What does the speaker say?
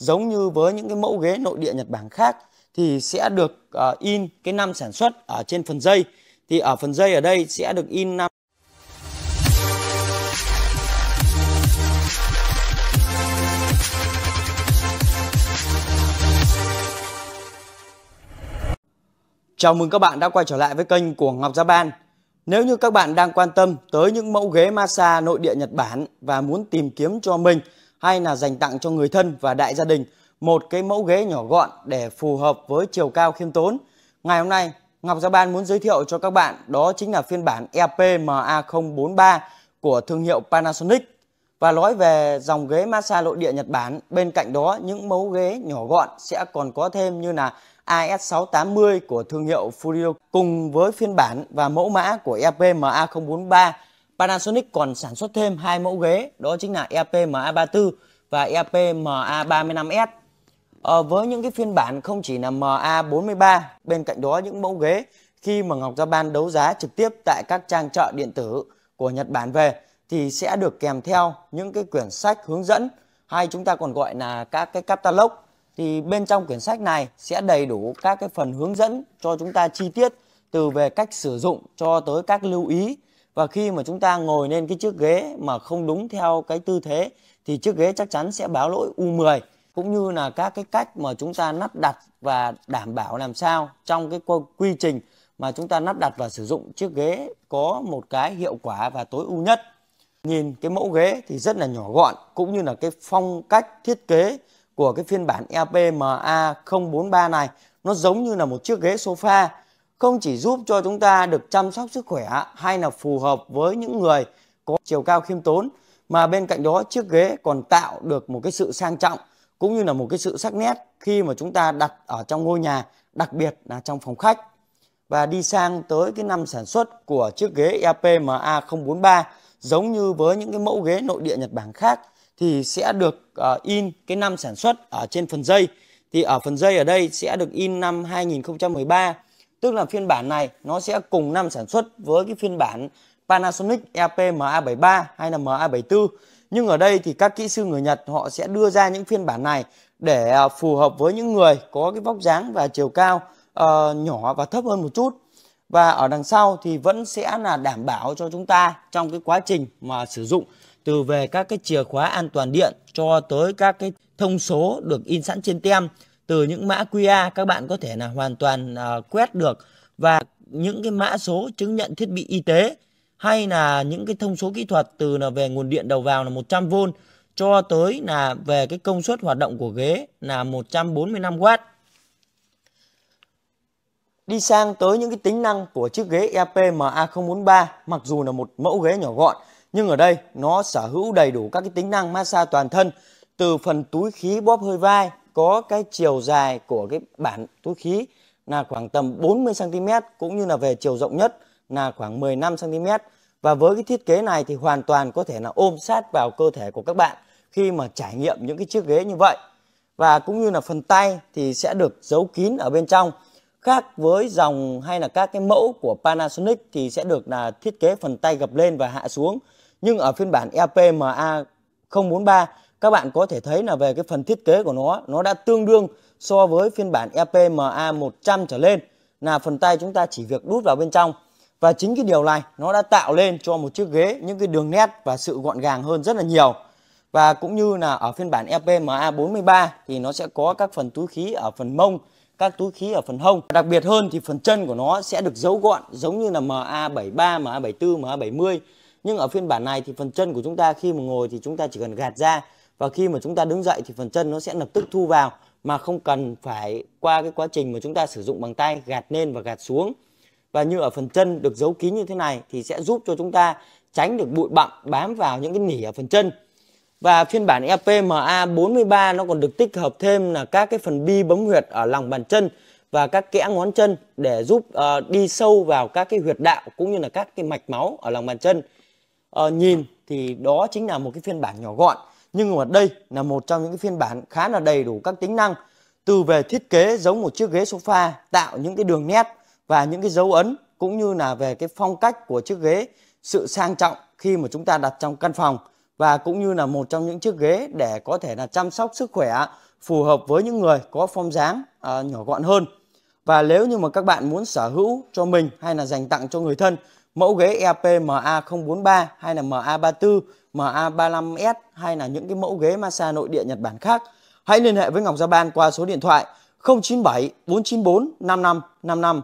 giống như với những cái mẫu ghế nội địa Nhật Bản khác thì sẽ được uh, in cái năm sản xuất ở trên phần dây thì ở phần dây ở đây sẽ được in năm Chào mừng các bạn đã quay trở lại với kênh của Ngọc Gia Ban. Nếu như các bạn đang quan tâm tới những mẫu ghế massage nội địa Nhật Bản và muốn tìm kiếm cho mình hay là dành tặng cho người thân và đại gia đình một cái mẫu ghế nhỏ gọn để phù hợp với chiều cao khiêm tốn. Ngày hôm nay, Ngọc Gia Ban muốn giới thiệu cho các bạn đó chính là phiên bản EPMA043 của thương hiệu Panasonic. Và nói về dòng ghế massage nội địa Nhật Bản, bên cạnh đó những mẫu ghế nhỏ gọn sẽ còn có thêm như là AS680 của thương hiệu Furio cùng với phiên bản và mẫu mã của EPMA043 Panasonic còn sản xuất thêm hai mẫu ghế đó chính là EPMA34 và EPMA35S. À, ờ, với những cái phiên bản không chỉ là MA43, bên cạnh đó những mẫu ghế khi mà Ngọc Gia Ban đấu giá trực tiếp tại các trang chợ điện tử của Nhật Bản về thì sẽ được kèm theo những cái quyển sách hướng dẫn hay chúng ta còn gọi là các cái catalog thì bên trong quyển sách này sẽ đầy đủ các cái phần hướng dẫn cho chúng ta chi tiết từ về cách sử dụng cho tới các lưu ý và khi mà chúng ta ngồi lên cái chiếc ghế mà không đúng theo cái tư thế thì chiếc ghế chắc chắn sẽ báo lỗi U10 cũng như là các cái cách mà chúng ta lắp đặt và đảm bảo làm sao trong cái quy trình mà chúng ta lắp đặt và sử dụng chiếc ghế có một cái hiệu quả và tối ưu nhất. Nhìn cái mẫu ghế thì rất là nhỏ gọn cũng như là cái phong cách thiết kế của cái phiên bản EPMA 043 này nó giống như là một chiếc ghế sofa không chỉ giúp cho chúng ta được chăm sóc sức khỏe hay là phù hợp với những người có chiều cao khiêm tốn mà bên cạnh đó chiếc ghế còn tạo được một cái sự sang trọng cũng như là một cái sự sắc nét khi mà chúng ta đặt ở trong ngôi nhà, đặc biệt là trong phòng khách. Và đi sang tới cái năm sản xuất của chiếc ghế EPMA 043 giống như với những cái mẫu ghế nội địa Nhật Bản khác thì sẽ được ờ, in cái năm sản xuất ở trên phần dây. Thì ở phần dây ở đây sẽ được in năm 2013 tức là phiên bản này nó sẽ cùng năm sản xuất với cái phiên bản Panasonic EPMA73 hay là MA74 nhưng ở đây thì các kỹ sư người Nhật họ sẽ đưa ra những phiên bản này để à, phù hợp với những người có cái vóc dáng và chiều cao uh, nhỏ và thấp hơn một chút và ở đằng sau thì vẫn sẽ là đảm bảo cho chúng ta trong cái quá trình mà sử dụng từ về các cái chìa khóa an toàn điện cho tới các cái thông số được in sẵn trên tem từ những mã QR các bạn có thể là hoàn toàn uh, quét được và những cái mã số chứng nhận thiết bị y tế hay là những cái thông số kỹ thuật từ là về nguồn điện đầu vào là 100V cho tới là về cái công suất hoạt động của ghế là 145W. Đi sang tới những cái tính năng của chiếc ghế EPMA043 mặc dù là một mẫu ghế nhỏ gọn nhưng ở đây nó sở hữu đầy đủ các cái tính năng massage toàn thân từ phần túi khí bóp hơi vai có cái chiều dài của cái bản túi khí là khoảng tầm 40 cm cũng như là về chiều rộng nhất là khoảng 15 cm. Và với cái thiết kế này thì hoàn toàn có thể là ôm sát vào cơ thể của các bạn khi mà trải nghiệm những cái chiếc ghế như vậy. Và cũng như là phần tay thì sẽ được giấu kín ở bên trong. Khác với dòng hay là các cái mẫu của Panasonic thì sẽ được là thiết kế phần tay gập lên và hạ xuống. Nhưng ở phiên bản EPMA 043 các bạn có thể thấy là về cái phần thiết kế của nó nó đã tương đương so với phiên bản EPMA 100 trở lên là phần tay chúng ta chỉ việc đút vào bên trong và chính cái điều này nó đã tạo lên cho một chiếc ghế những cái đường nét và sự gọn gàng hơn rất là nhiều và cũng như là ở phiên bản EPMA 43 thì nó sẽ có các phần túi khí ở phần mông các túi khí ở phần hông đặc biệt hơn thì phần chân của nó sẽ được giấu gọn giống như là MA73 MA74 MA70 nhưng ở phiên bản này thì phần chân của chúng ta khi mà ngồi thì chúng ta chỉ cần gạt ra và khi mà chúng ta đứng dậy thì phần chân nó sẽ lập tức thu vào mà không cần phải qua cái quá trình mà chúng ta sử dụng bằng tay gạt lên và gạt xuống và như ở phần chân được giấu kín như thế này thì sẽ giúp cho chúng ta tránh được bụi bặm bám vào những cái nỉ ở phần chân và phiên bản EPMA 43 nó còn được tích hợp thêm là các cái phần bi bấm huyệt ở lòng bàn chân và các kẽ ngón chân để giúp uh, đi sâu vào các cái huyệt đạo cũng như là các cái mạch máu ở lòng bàn chân. Uh, nhìn thì đó chính là một cái phiên bản nhỏ gọn nhưng mà đây là một trong những cái phiên bản khá là đầy đủ các tính năng từ về thiết kế giống một chiếc ghế sofa tạo những cái đường nét và những cái dấu ấn cũng như là về cái phong cách của chiếc ghế sự sang trọng khi mà chúng ta đặt trong căn phòng và cũng như là một trong những chiếc ghế để có thể là chăm sóc sức khỏe phù hợp với những người có form dáng à, nhỏ gọn hơn và nếu như mà các bạn muốn sở hữu cho mình hay là dành tặng cho người thân mẫu ghế EP MA043 hay là MA34, MA35S hay là những cái mẫu ghế massage nội địa Nhật Bản khác, hãy liên hệ với Ngọc Gia Ban qua số điện thoại 097 494 55